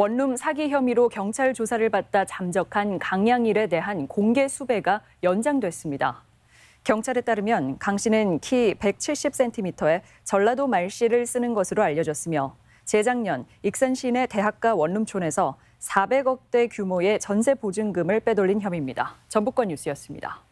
원룸 사기 혐의로 경찰 조사를 받다 잠적한 강양일에 대한 공개 수배가 연장됐습니다. 경찰에 따르면 강 씨는 키 170cm에 전라도 말씨를 쓰는 것으로 알려졌으며 재작년 익산 시내 대학가 원룸촌에서 400억대 규모의 전세 보증금을 빼돌린 혐의입니다. 전북권 뉴스였습니다.